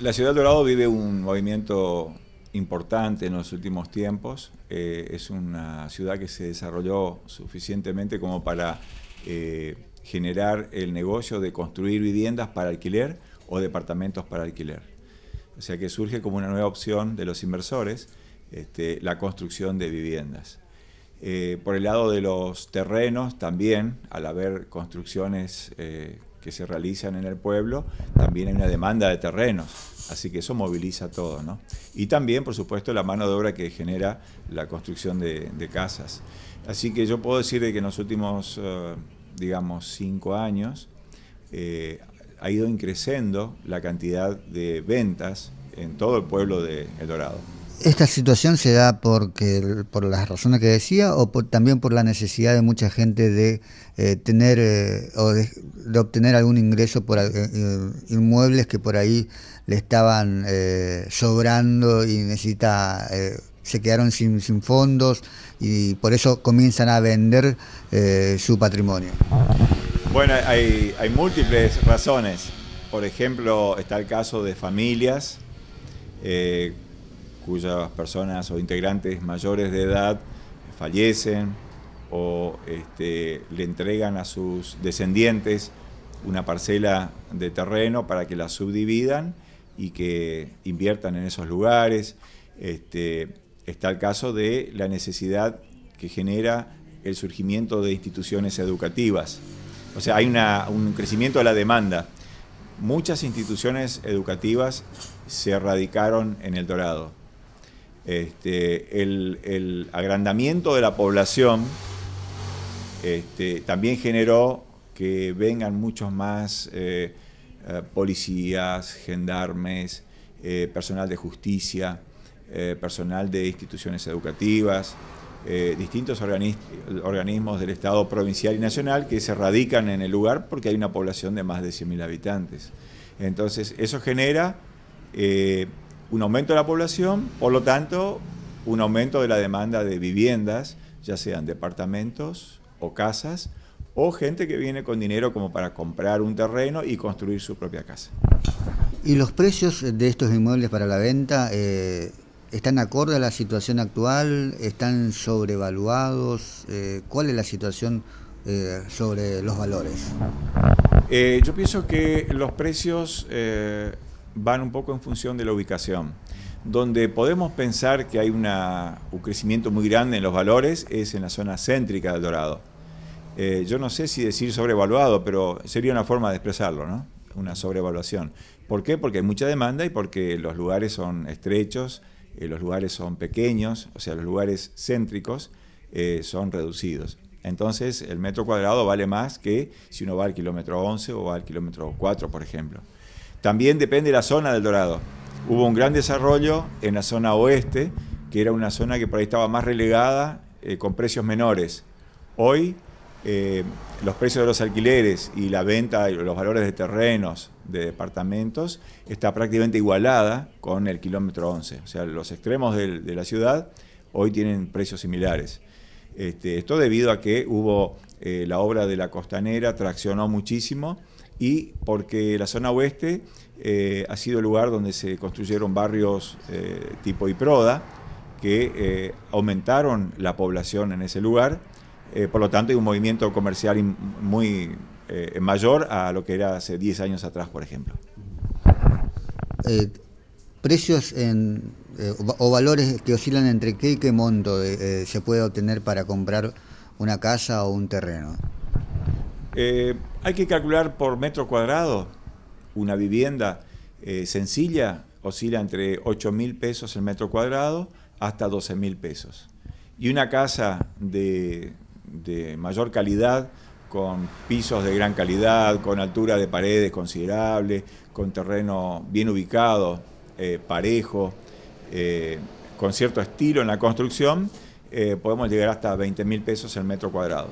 La ciudad de Dorado vive un movimiento importante en los últimos tiempos. Eh, es una ciudad que se desarrolló suficientemente como para eh, generar el negocio de construir viviendas para alquiler o departamentos para alquiler. O sea que surge como una nueva opción de los inversores este, la construcción de viviendas. Eh, por el lado de los terrenos, también, al haber construcciones que se realizan en el pueblo, también hay una demanda de terrenos. Así que eso moviliza todo, ¿no? Y también, por supuesto, la mano de obra que genera la construcción de, casas. Así que yo puedo decir que en los últimos, eh, digamos, cinco años eh, ha ido creciendo la cantidad de ventas en todo el pueblo de El Dorado. ¿Esta situación se da porque, por las razones que decía o también por la necesidad de mucha gente de eh, tener eh, o de, obtener algún ingreso por eh, inmuebles que por ahí le estaban sobrando y necesita, se quedaron sin, fondos y por eso comienzan a vender su patrimonio? Bueno, hay, hay múltiples razones. Por ejemplo, está el caso de familias cuyas personas o integrantes mayores de edad fallecen o este, le entregan a sus descendientes una parcela de terreno para que la subdividan y que inviertan en esos lugares. Este, está el caso de la necesidad que genera el surgimiento de instituciones educativas. O sea, hay un crecimiento de la demanda. Muchas instituciones educativas se erradicaron en El Dorado. Este, el, agrandamiento de la población este, también generó que vengan muchos más eh, eh, policías, gendarmes, eh, personal de justicia, personal de instituciones educativas, distintos organismos del Estado provincial y nacional que se radican en el lugar porque hay una población de más de 100.000 habitantes. Entonces, eso genera un aumento de la población, por lo tanto, un aumento de la demanda de viviendas, ya sean departamentos o casas, o gente que viene con dinero como para comprar un terreno y construir su propia casa. ¿Y los precios de estos inmuebles para la venta eh, están acorde a la situación actual? ¿Están sobrevaluados? Eh, ¿Cuál es la situación eh, sobre los valores? yo pienso que los precios van un poco en función de la ubicación. Donde podemos pensar que hay un crecimiento muy grande en los valores es en la zona céntrica del Dorado. Eh, yo no sé si decir sobrevaluado, pero sería una forma de expresarlo, ¿no? Una sobrevaluación. ¿Por qué? Porque hay mucha demanda y porque los lugares son estrechos, eh, los lugares son pequeños, o sea, los lugares céntricos eh, son reducidos. Entonces, el metro cuadrado vale más que si uno va al kilómetro 11 o va al kilómetro 4, por ejemplo. También depende la zona del Dorado. Hubo un gran desarrollo en la zona oeste, que era una zona que por ahí estaba más relegada, eh, con precios menores. Hoy eh, los precios de los alquileres y la venta, los valores de terrenos, de departamentos, está prácticamente igualada con el kilómetro 11. O sea, los extremos de, la ciudad hoy tienen precios similares. Este, esto debido a que hubo eh, la obra de la costanera, traccionó muchísimo y porque la zona oeste eh, ha sido el lugar donde se construyeron barrios eh, tipo IPRODA que eh, aumentaron la población en ese lugar. por lo tanto, hay un movimiento comercial muy mayor a lo que era hace 10 años atrás, por ejemplo. precios en, o, valores que oscilan entre qué y qué monto se puede obtener para comprar una casa o un terreno. Hay que calcular por metro cuadrado una vivienda eh, sencilla oscila entre 8 mil pesos el metro cuadrado hasta 12 mil pesos. Y una casa de, mayor calidad, con pisos de gran calidad, con altura de paredes considerable, con terreno bien ubicado, eh, parejo, eh, con cierto estilo en la construcción, podemos llegar hasta 20 mil pesos el metro cuadrado.